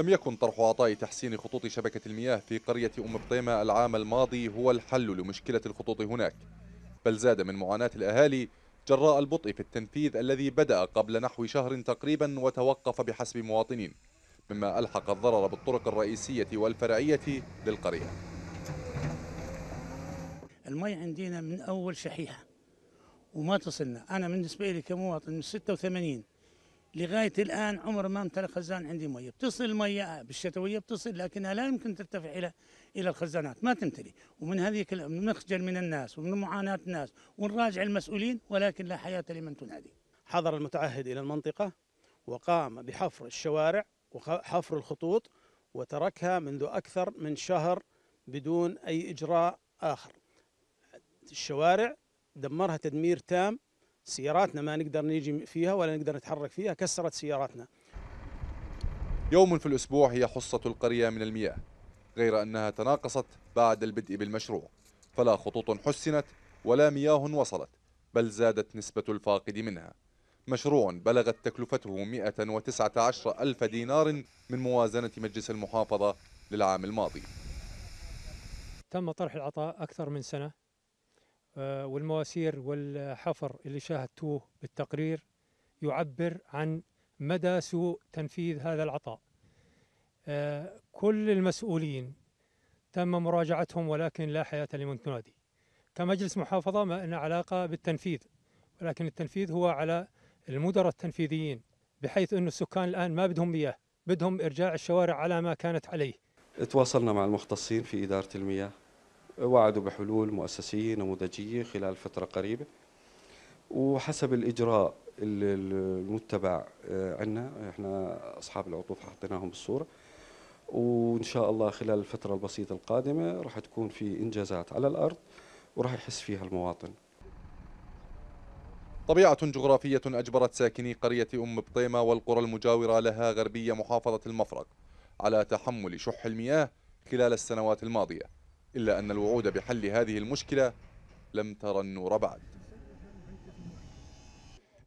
لم يكن طرح عطاء تحسين خطوط شبكة المياه في قرية أم بطيمة العام الماضي هو الحل لمشكلة الخطوط هناك بل زاد من معاناة الأهالي جراء البطء في التنفيذ الذي بدأ قبل نحو شهر تقريبا وتوقف بحسب مواطنين مما ألحق الضرر بالطرق الرئيسية والفرعية للقرية المي عندنا من أول شحيحة وما تصلنا أنا بالنسبة لي كمواطن من 86 لغايه الان عمر ما امتلك خزان عندي ميه، بتصل الميه بالشتويه بتصل لكنها لا يمكن ترتفع الى الى الخزانات، ما تمتلي، ومن هذه نخجل من الناس ومن معاناه الناس ونراجع المسؤولين ولكن لا حياه لمن تنادي. حضر المتعهد الى المنطقه وقام بحفر الشوارع وحفر الخطوط وتركها منذ اكثر من شهر بدون اي اجراء اخر. الشوارع دمرها تدمير تام سياراتنا ما نقدر نيجي فيها ولا نقدر نتحرك فيها كسرت سياراتنا يوم في الأسبوع هي حصة القرية من المياه غير أنها تناقصت بعد البدء بالمشروع فلا خطوط حسنت ولا مياه وصلت بل زادت نسبة الفاقد منها مشروع بلغت تكلفته 119 ألف دينار من موازنة مجلس المحافظة للعام الماضي تم طرح العطاء أكثر من سنة والمواسير والحفر اللي شاهدتوه بالتقرير يعبر عن مدى سوء تنفيذ هذا العطاء آه، كل المسؤولين تم مراجعتهم ولكن لا حياة لمن تنادي كمجلس محافظة ما لنا علاقة بالتنفيذ ولكن التنفيذ هو على المدراء التنفيذيين بحيث أن السكان الآن ما بدهم مياه بدهم إرجاع الشوارع على ما كانت عليه تواصلنا مع المختصين في إدارة المياه وعدوا بحلول مؤسسية نموذجية خلال فترة قريبة وحسب الإجراء المتبع آه، عندنا احنا أصحاب العطوف حطيناهم بالصورة وإن شاء الله خلال الفترة البسيطة القادمة راح تكون في إنجازات على الأرض وراح يحس فيها المواطن طبيعة جغرافية أجبرت ساكني قرية أم بطيمة والقرى المجاورة لها غربية محافظة المفرق على تحمل شح المياه خلال السنوات الماضية إلا أن الوعود بحل هذه المشكلة لم ترى النور بعد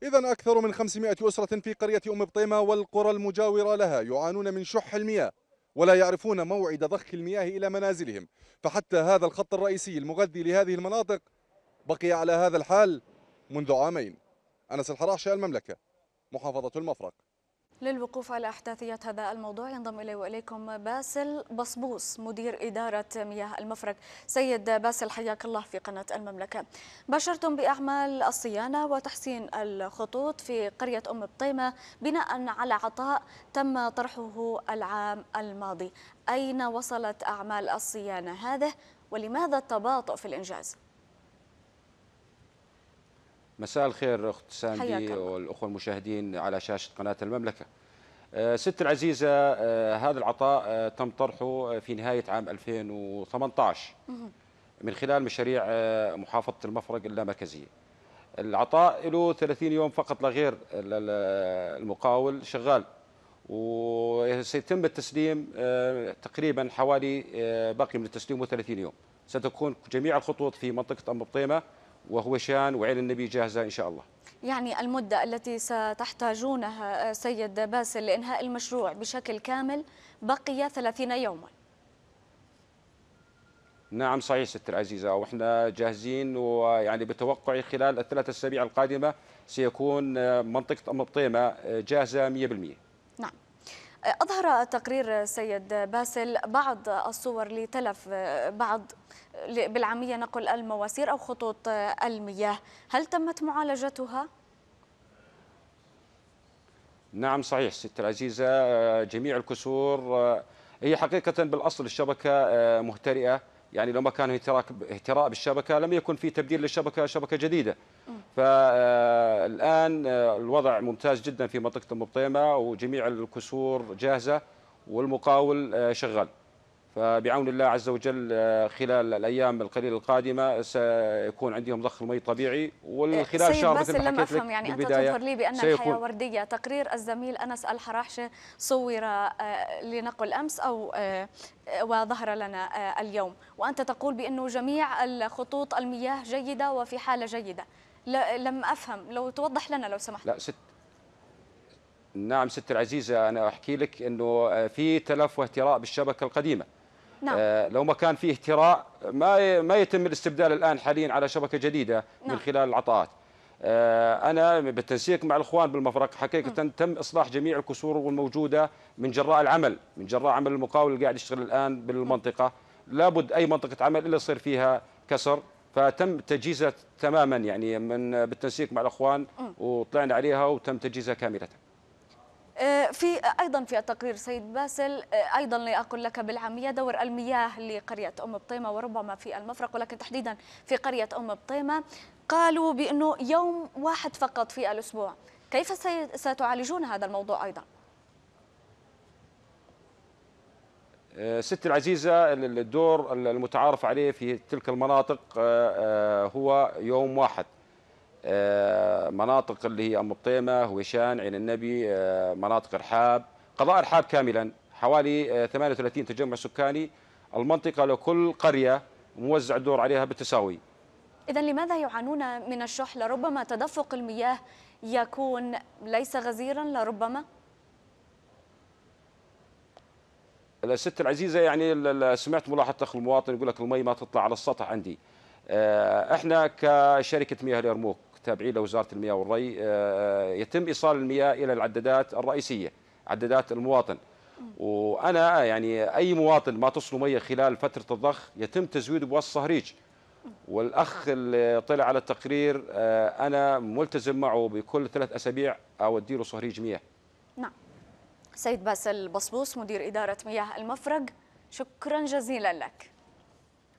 إذا أكثر من 500 أسرة في قرية أم بطيمة والقرى المجاورة لها يعانون من شح المياه ولا يعرفون موعد ضخ المياه إلى منازلهم فحتى هذا الخط الرئيسي المغذي لهذه المناطق بقي على هذا الحال منذ عامين أنس الحراشة المملكة محافظة المفرق للوقوف على احداثيات هذا الموضوع ينضم إلي وإليكم باسل بصبوص مدير إدارة مياه المفرق سيد باسل حياك الله في قناة المملكة باشرتم بأعمال الصيانة وتحسين الخطوط في قرية أم بطيمة بناء على عطاء تم طرحه العام الماضي أين وصلت أعمال الصيانة هذه ولماذا التباطؤ في الإنجاز؟ مساء الخير اخت ساندي والاخوه المشاهدين على شاشه قناه المملكه. آه، ست العزيزه آه، هذا العطاء آه، تم طرحه في نهايه عام 2018 من خلال مشاريع محافظه المفرق اللامركزيه. العطاء له 30 يوم فقط لا غير المقاول شغال وسيتم التسليم تقريبا حوالي باقي من التسليم 30 يوم. ستكون جميع الخطوط في منطقه ام بطيمه وهوشان وعين النبي جاهزة إن شاء الله يعني المدة التي ستحتاجونها آه، سيد باسل لإنهاء المشروع بشكل كامل بقي 30 يوما نعم صحيح ست العزيزة وإحنا جاهزين ويعني بتوقعي خلال الثلاث أسابيع القادمة سيكون آه، منطقة أم الطيمة آه، جاهزة 100% نعم أظهر تقرير سيد باسل بعض الصور لتلف بعض بالعامية نقل المواسير أو خطوط المياه هل تمت معالجتها؟ نعم صحيح ست العزيزة آه، جميع الكسور آه، هي حقيقة بالأصل الشبكة آه، مهترئة يعني لما كان اهتراء بالشبكة لم يكن في تبديل للشبكة شبكة جديدة فالآن آه، آه، الوضع ممتاز جدا في منطقة أم وجميع الكسور جاهزة والمقاول آه، شغال فبعون الله عز وجل آه، خلال الايام القليله القادمه سيكون عندهم ضخ المي طبيعي إيه، والخلال شهر مثل ما حكيت يعني انت تظهر لي بان الحياه ورديه تقرير الزميل انس الحراحشه صور آه، لنقل امس او آه، وظهر لنا اليوم وانت تقول بانه جميع الخطوط المياه جيده وفي حاله جيده لم افهم لو توضح لنا لو سمحت لا ست نعم ست العزيزة أنا أحكي لك أنه في تلف واهتراء بالشبكة القديمة نعم. آه، لو ما كان في اهتراء ما ما يتم الاستبدال الان حاليا على شبكه جديده نعم. من خلال العطاءات آه، انا بالتنسيق مع الاخوان بالمفرق حقيقه م. تم اصلاح جميع الكسور الموجوده من جراء العمل من جراء عمل المقاول اللي قاعد يشتغل الان بالمنطقه لابد اي منطقه عمل الا يصير فيها كسر فتم تجهيزها تماما يعني من بالتنسيق مع الاخوان وطلعنا عليها وتم تجهيزها كامله آه، في ايضا في التقرير سيد باسل آه، ايضا لاقل لك بالعاميه دور المياه لقريه ام بطيمه وربما في المفرق ولكن تحديدا في قريه ام بطيمه قالوا بانه يوم واحد فقط في الاسبوع كيف ستعالجون هذا الموضوع ايضا؟ آه، ستي العزيزة الدور المتعارف عليه في تلك المناطق هو يوم واحد آه، مناطق اللي هي ام بطيمه هويشان عين النبي آه، مناطق رحاب قضاء رحاب كاملا حوالي 38 آه، تجمع سكاني المنطقه لكل قريه موزع الدور عليها بالتساوي اذا لماذا يعانون من الشح لربما تدفق المياه يكون ليس غزيرا لربما الست العزيزه يعني سمعت ملاحظه اخ المواطن يقول لك المي ما تطلع على السطح عندي احنا كشركه مياه اليرموك التابعين لوزارة المياه والري آه، آه، يتم إيصال المياه إلى العدادات الرئيسية عدادات المواطن وأنا يعني أي مواطن ما تصله مية خلال فترة الضخ يتم تزويده بوسط صهريج والأخ اللي طلع على التقرير آه، أنا ملتزم معه بكل ثلاث أسابيع أودي له صهريج مياه نعم سيد باسل بصبوس مدير إدارة مياه المفرق شكرا جزيلا لك